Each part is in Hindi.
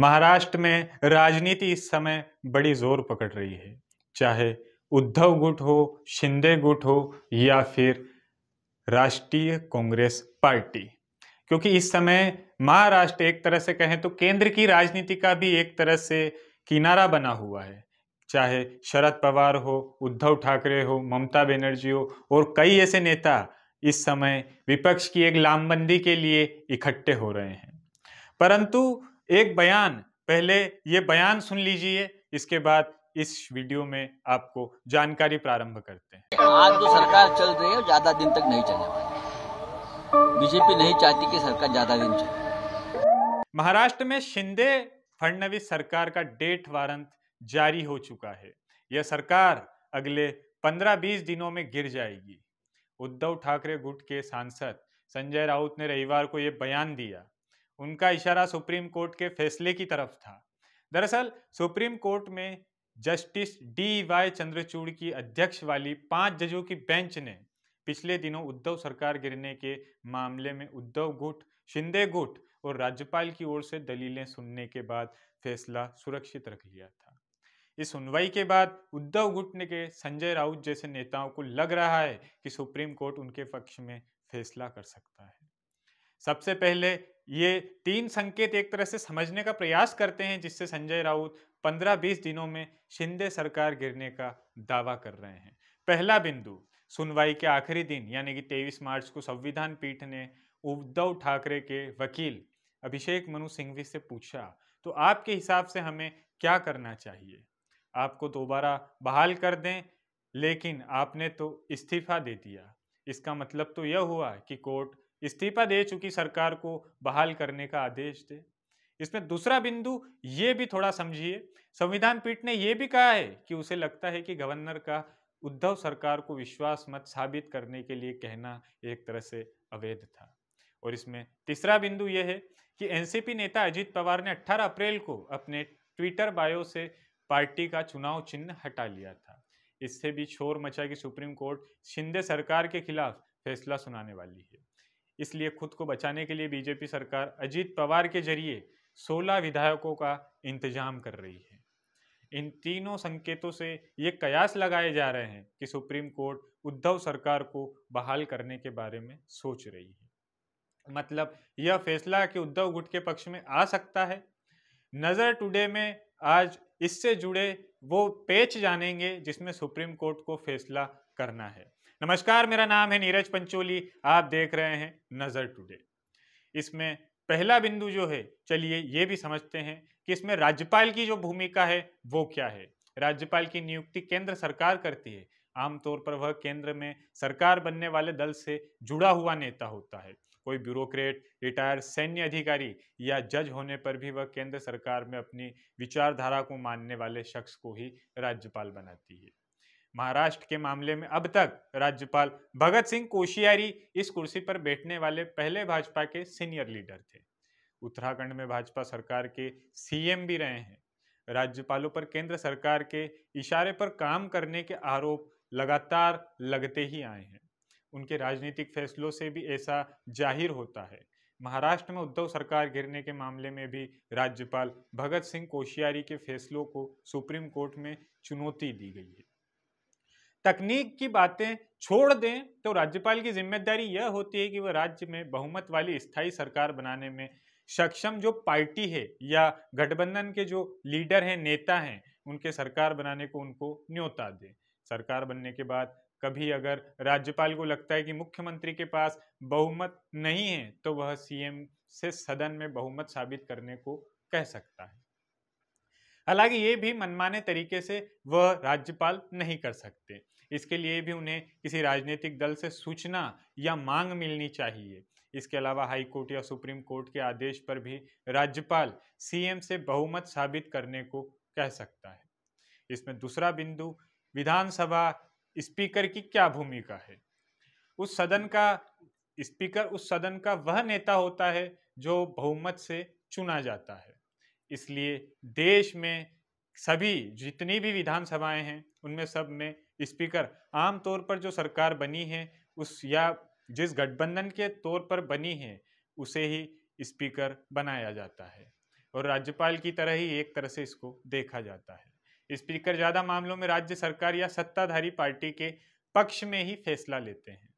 महाराष्ट्र में राजनीति इस समय बड़ी जोर पकड़ रही है चाहे उद्धव गुट हो शिंदे गुट हो या फिर राष्ट्रीय कांग्रेस पार्टी क्योंकि इस समय महाराष्ट्र एक तरह से कहें तो केंद्र की राजनीति का भी एक तरह से किनारा बना हुआ है चाहे शरद पवार हो उद्धव ठाकरे हो ममता बनर्जी हो और कई ऐसे नेता इस समय विपक्ष की एक लामबंदी के लिए इकट्ठे हो रहे हैं परंतु एक बयान पहले ये बयान सुन लीजिए इसके बाद इस वीडियो में आपको जानकारी प्रारंभ करते हैं आज तो सरकार चल रही है ज्यादा दिन तक नहीं चलने वाली बीजेपी नहीं चाहती कि सरकार ज्यादा दिन चले महाराष्ट्र में शिंदे फडणवीस सरकार का डेट वारंट जारी हो चुका है यह सरकार अगले 15-20 दिनों में गिर जाएगी उद्धव ठाकरे गुट के सांसद संजय राउत ने रविवार को यह बयान दिया उनका इशारा सुप्रीम कोर्ट के फैसले की तरफ था दरअसल सुप्रीम कोर्ट में जस्टिस डी वाई चंद्रचूड़ की अध्यक्ष वाली पांच जजों की बेंच ने पिछले दिनों उद्धव सरकार गिरने के मामले में उद्धव गुट शिंदे गुट और राज्यपाल की ओर से दलीलें सुनने के बाद फैसला सुरक्षित रख लिया था इस सुनवाई के बाद उद्धव गुट ने के संजय राउत जैसे नेताओं को लग रहा है कि सुप्रीम कोर्ट उनके पक्ष में फैसला कर सकता है सबसे पहले ये तीन संकेत एक तरह से समझने का प्रयास करते हैं जिससे संजय राउत 15-20 दिनों में शिंदे सरकार गिरने का दावा कर रहे हैं पहला बिंदु सुनवाई के आखिरी दिन यानी कि 23 मार्च को संविधान पीठ ने उद्धव ठाकरे के वकील अभिषेक मनु सिंघवी से पूछा तो आपके हिसाब से हमें क्या करना चाहिए आपको दोबारा बहाल कर दें लेकिन आपने तो इस्तीफा दे दिया इसका मतलब तो यह हुआ कि कोर्ट इस्तीफा दे चुकी सरकार को बहाल करने का आदेश दे इसमें दूसरा बिंदु ये भी थोड़ा समझिए संविधान पीठ ने यह भी कहा है कि उसे लगता है कि गवर्नर का उद्धव सरकार को विश्वास मत साबित करने के लिए कहना एक तरह से अवैध था और इसमें तीसरा बिंदु यह है कि एनसीपी नेता अजीत पवार ने 18 अप्रैल को अपने ट्विटर बायो से पार्टी का चुनाव चिन्ह हटा लिया था इससे भी छोर मचा कि सुप्रीम कोर्ट शिंदे सरकार के खिलाफ फैसला सुनाने वाली है इसलिए खुद को बचाने के लिए बीजेपी सरकार अजीत पवार के जरिए 16 विधायकों का इंतजाम कर रही है इन तीनों संकेतों से ये कयास लगाए जा रहे हैं कि सुप्रीम कोर्ट उद्धव सरकार को बहाल करने के बारे में सोच रही है मतलब यह फैसला कि उद्धव गुट के पक्ष में आ सकता है नज़र टुडे में आज इससे जुड़े वो पेच जानेंगे जिसमें सुप्रीम कोर्ट को फैसला करना है नमस्कार मेरा नाम है नीरज पंचोली आप देख रहे हैं नज़र टुडे इसमें पहला बिंदु जो है चलिए ये भी समझते हैं कि इसमें राज्यपाल की जो भूमिका है वो क्या है राज्यपाल की नियुक्ति केंद्र सरकार करती है आमतौर पर वह केंद्र में सरकार बनने वाले दल से जुड़ा हुआ नेता होता है कोई ब्यूरोक्रेट रिटायर्ड सैन्य अधिकारी या जज होने पर भी वह केंद्र सरकार में अपनी विचारधारा को मानने वाले शख्स को ही राज्यपाल बनाती है महाराष्ट्र के मामले में अब तक राज्यपाल भगत सिंह कोशियारी इस कुर्सी पर बैठने वाले पहले भाजपा के सीनियर लीडर थे उत्तराखंड में भाजपा सरकार के सीएम भी रहे हैं राज्यपालों पर केंद्र सरकार के इशारे पर काम करने के आरोप लगातार लगते ही आए हैं उनके राजनीतिक फैसलों से भी ऐसा जाहिर होता है महाराष्ट्र में उद्धव सरकार गिरने के मामले में भी राज्यपाल भगत सिंह कोशियारी के फैसलों को सुप्रीम कोर्ट में चुनौती दी गई है तकनीक की बातें छोड़ दें तो राज्यपाल की जिम्मेदारी यह होती है कि वह राज्य में बहुमत वाली स्थायी सरकार बनाने में सक्षम जो पार्टी है या गठबंधन के जो लीडर हैं नेता हैं उनके सरकार बनाने को उनको न्योता दे सरकार बनने के बाद कभी अगर राज्यपाल को लगता है कि मुख्यमंत्री के पास बहुमत नहीं है तो वह सीएम से सदन में बहुमत साबित करने को कह सकता है हालांकि ये भी मनमाने तरीके से वह राज्यपाल नहीं कर सकते इसके लिए भी उन्हें किसी राजनीतिक दल से सूचना या मांग मिलनी चाहिए इसके अलावा हाई कोर्ट या सुप्रीम कोर्ट के आदेश पर भी राज्यपाल सीएम से बहुमत साबित करने को कह सकता है इसमें दूसरा बिंदु विधानसभा स्पीकर की क्या भूमिका है उस सदन का स्पीकर उस सदन का वह नेता होता है जो बहुमत से चुना जाता है इसलिए देश में सभी जितनी भी विधानसभाएं हैं उनमें सब में स्पीकर तौर पर जो सरकार बनी है उस या जिस गठबंधन के तौर पर बनी है उसे ही स्पीकर बनाया जाता है और राज्यपाल की तरह ही एक तरह से इसको देखा जाता है स्पीकर ज़्यादा मामलों में राज्य सरकार या सत्ताधारी पार्टी के पक्ष में ही फैसला लेते हैं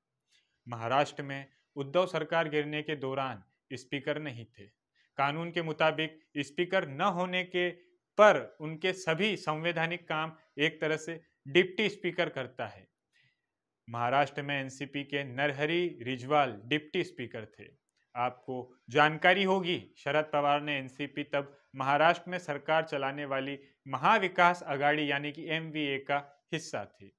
महाराष्ट्र में उद्धव सरकार गिरने के दौरान स्पीकर नहीं थे कानून के मुताबिक स्पीकर न होने के पर उनके सभी संवैधानिक काम एक तरह से डिप्टी स्पीकर करता है महाराष्ट्र में एनसीपी के नरहरी रिजवाल डिप्टी स्पीकर थे आपको जानकारी होगी शरद पवार ने एनसीपी तब महाराष्ट्र में सरकार चलाने वाली महाविकास आघाड़ी यानी कि एम का हिस्सा थी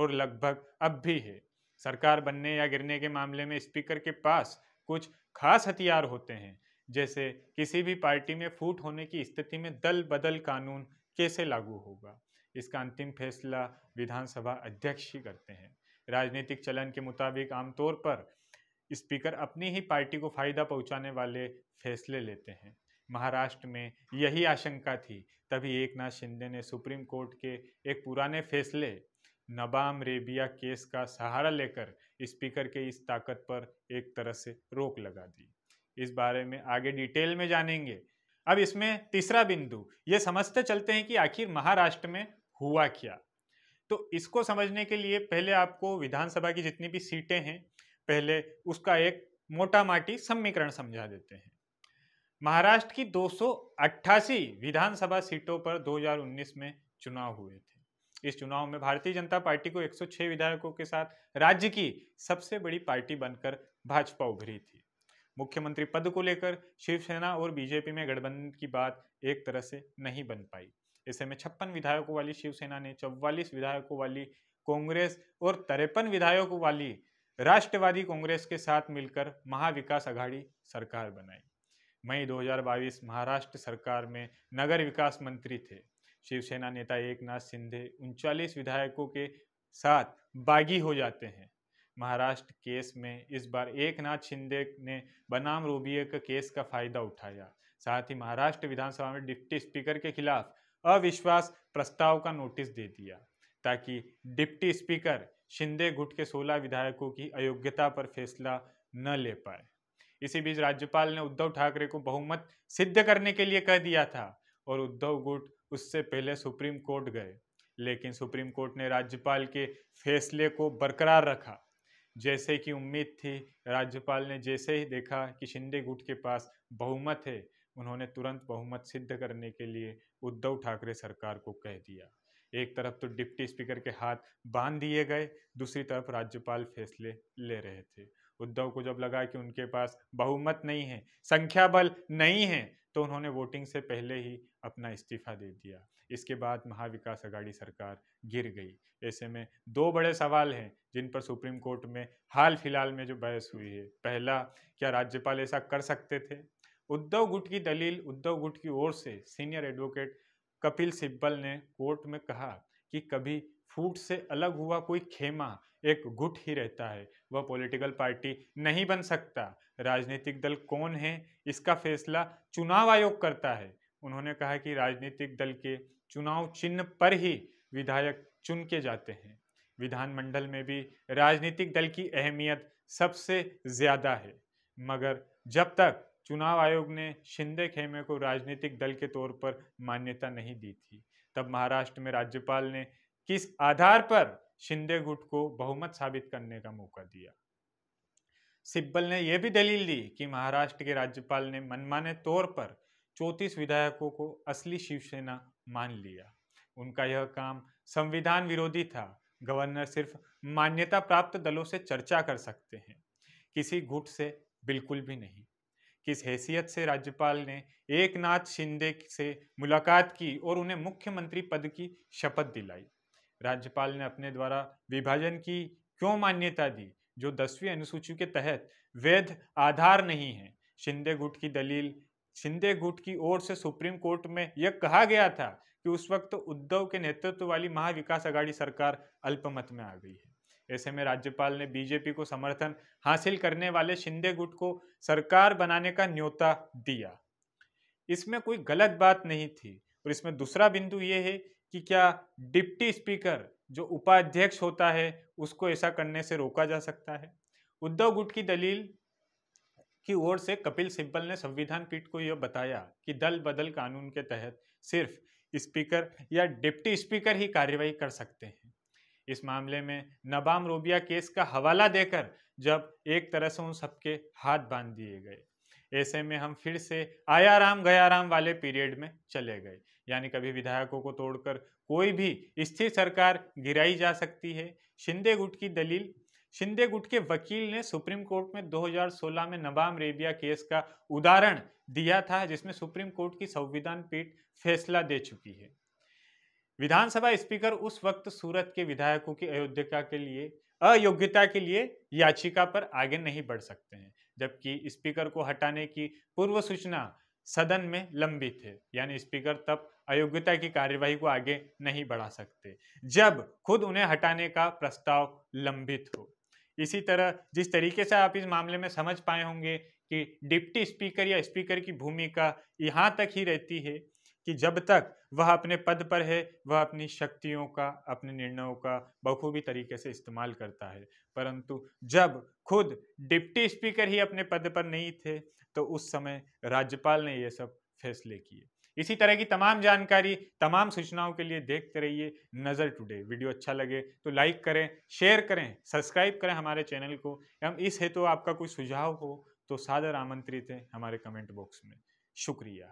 और लगभग अब भी है सरकार बनने या गिरने के मामले में स्पीकर के पास कुछ खास हथियार होते हैं जैसे किसी भी पार्टी में फूट होने की स्थिति में दल बदल कानून कैसे लागू होगा इसका अंतिम फैसला विधानसभा अध्यक्ष ही करते हैं राजनीतिक चलन के मुताबिक आमतौर पर स्पीकर अपनी ही पार्टी को फायदा पहुंचाने वाले फैसले लेते हैं महाराष्ट्र में यही आशंका थी तभी एक नाथ शिंदे ने सुप्रीम कोर्ट के एक पुराने फैसले नबाम रेबिया केस का सहारा लेकर स्पीकर के इस ताकत पर एक तरह से रोक लगा दी इस बारे में आगे डिटेल में जानेंगे अब इसमें तीसरा बिंदु ये समझते चलते हैं कि आखिर महाराष्ट्र में हुआ क्या तो इसको समझने के लिए पहले आपको विधानसभा की जितनी भी सीटें हैं पहले उसका एक मोटा माटी समीकरण समझा देते हैं महाराष्ट्र की दो विधानसभा सीटों पर 2019 में चुनाव हुए थे इस चुनाव में भारतीय जनता पार्टी को 106 विधायकों के साथ राज्य की सबसे बड़ी पार्टी बनकर भाजपा उभरी थी मुख्यमंत्री पद को लेकर शिवसेना और बीजेपी में गठबंधन की बात एक तरह से नहीं बन पाई ऐसे में छप्पन विधायकों वाली शिवसेना ने चौवालीस विधायकों वाली कांग्रेस और तिरपन विधायकों वाली राष्ट्रवादी कांग्रेस के साथ मिलकर महाविकास आघाड़ी सरकार बनाई मई 2022 महाराष्ट्र सरकार में नगर विकास मंत्री थे शिवसेना नेता एक नाथ सिंधे उनचालीस विधायकों के साथ बागी हो जाते हैं महाराष्ट्र केस में इस बार एक नाथ शिंदे ने बनाम रूबिये के केस का फायदा उठाया साथ ही महाराष्ट्र विधानसभा में डिप्टी स्पीकर के खिलाफ अविश्वास प्रस्ताव का नोटिस दे दिया ताकि डिप्टी स्पीकर शिंदे गुट के 16 विधायकों की अयोग्यता पर फैसला न ले पाए इसी बीच राज्यपाल ने उद्धव ठाकरे को बहुमत सिद्ध करने के लिए कह दिया था और उद्धव गुट उससे पहले सुप्रीम कोर्ट गए लेकिन सुप्रीम कोर्ट ने राज्यपाल के फैसले को बरकरार रखा जैसे कि उम्मीद थी राज्यपाल ने जैसे ही देखा कि शिंदे गुट के पास बहुमत है उन्होंने तुरंत बहुमत सिद्ध करने के लिए उद्धव ठाकरे सरकार को कह दिया एक तरफ तो डिप्टी स्पीकर के हाथ बांध दिए गए दूसरी तरफ राज्यपाल फैसले ले रहे थे उद्धव को जब लगा कि उनके पास बहुमत नहीं है संख्या बल नहीं है तो उन्होंने वोटिंग से पहले ही अपना इस्तीफा दे दिया इसके बाद महाविकास अघाड़ी सरकार गिर गई ऐसे में दो बड़े सवाल हैं जिन पर सुप्रीम कोर्ट में हाल फिलहाल में जो बहस हुई है पहला क्या राज्यपाल ऐसा कर सकते थे उद्धव गुट की दलील उद्धव गुट की ओर से सीनियर एडवोकेट कपिल सिब्बल ने कोर्ट में कहा कि कभी फूट से अलग हुआ कोई खेमा एक गुट ही रहता है वह पॉलिटिकल पार्टी नहीं बन सकता राजनीतिक दल कौन है इसका फैसला चुनाव आयोग करता है उन्होंने कहा कि राजनीतिक दल के चुनाव चिन्ह पर ही विधायक चुन के जाते हैं विधानमंडल में भी राजनीतिक दल की अहमियत सबसे ज़्यादा है मगर जब तक चुनाव आयोग ने शिंदे खेमे को राजनीतिक दल के तौर पर मान्यता नहीं दी थी तब महाराष्ट्र में राज्यपाल ने किस आधार पर शिंदे गुट को बहुमत साबित करने का मौका दिया सिब्बल ने यह भी दलील दी कि महाराष्ट्र के राज्यपाल ने मनमाने तौर पर चौंतीस विधायकों को असली शिवसेना मान लिया उनका यह काम संविधान विरोधी था गवर्नर सिर्फ मान्यता प्राप्त दलों से चर्चा कर सकते हैं किसी गुट से बिल्कुल भी नहीं किस हैसियत से राज्यपाल ने एकनाथ शिंदे से मुलाकात की और उन्हें मुख्यमंत्री पद की शपथ दिलाई राज्यपाल ने अपने द्वारा विभाजन की क्यों मान्यता दी जो दसवीं अनुसूची के तहत वैध आधार नहीं है शिंदे गुट की दलील शिंदे गुट की ओर से सुप्रीम कोर्ट में यह कहा गया था कि उस वक्त उद्धव के नेतृत्व वाली महाविकास आघाड़ी सरकार अल्पमत में आ गई है ऐसे में राज्यपाल ने बीजेपी को समर्थन हासिल करने वाले शिंदे गुट को सरकार बनाने का न्योता दिया इसमें कोई गलत बात नहीं थी और इसमें दूसरा बिंदु ये है कि क्या डिप्टी स्पीकर जो उपाध्यक्ष होता है उसको ऐसा करने से रोका जा सकता है उद्धव गुट की दलील की ओर से कपिल सिब्बल ने संविधान पीठ को यह बताया कि दल बदल कानून के तहत सिर्फ स्पीकर या डिप्टी स्पीकर ही कार्यवाही कर सकते हैं इस मामले में नबाम रूबिया केस का हवाला देकर जब एक तरह से उन सबके हाथ बांध दिए गए ऐसे में हम फिर से आया राम गया राम वाले पीरियड में चले गए यानी कभी विधायकों को तोड़कर कोई भी स्थिर सरकार गिराई जा सकती है शिंदे गुट की दलील शिंदे गुट के वकील ने सुप्रीम कोर्ट में 2016 में नबाम रेबिया केस का उदाहरण दिया था जिसमें सुप्रीम कोर्ट की संविधान पीठ फैसला दे चुकी है विधानसभा स्पीकर उस वक्त सूरत के विधायकों की अयोध्या के लिए अयोग्यता के लिए याचिका पर आगे नहीं बढ़ सकते हैं जबकि स्पीकर को हटाने की पूर्व सूचना सदन में लंबित है यानी स्पीकर तब अयोग्यता की कार्यवाही को आगे नहीं बढ़ा सकते जब खुद उन्हें हटाने का प्रस्ताव लंबित हो इसी तरह जिस तरीके से आप इस मामले में समझ पाए होंगे कि डिप्टी स्पीकर या स्पीकर की भूमिका यहाँ तक ही रहती है कि जब तक वह अपने पद पर है वह अपनी शक्तियों का अपने निर्णयों का बखूबी तरीके से इस्तेमाल करता है परंतु जब खुद डिप्टी स्पीकर ही अपने पद पर नहीं थे तो उस समय राज्यपाल ने ये सब फैसले किए इसी तरह की तमाम जानकारी तमाम सूचनाओं के लिए देखते रहिए नज़र टुडे वीडियो अच्छा लगे तो लाइक करें शेयर करें सब्सक्राइब करें हमारे चैनल को एवं इस हेतु तो आपका कोई सुझाव हो तो सादर आमंत्रित हैं हमारे कमेंट बॉक्स में शुक्रिया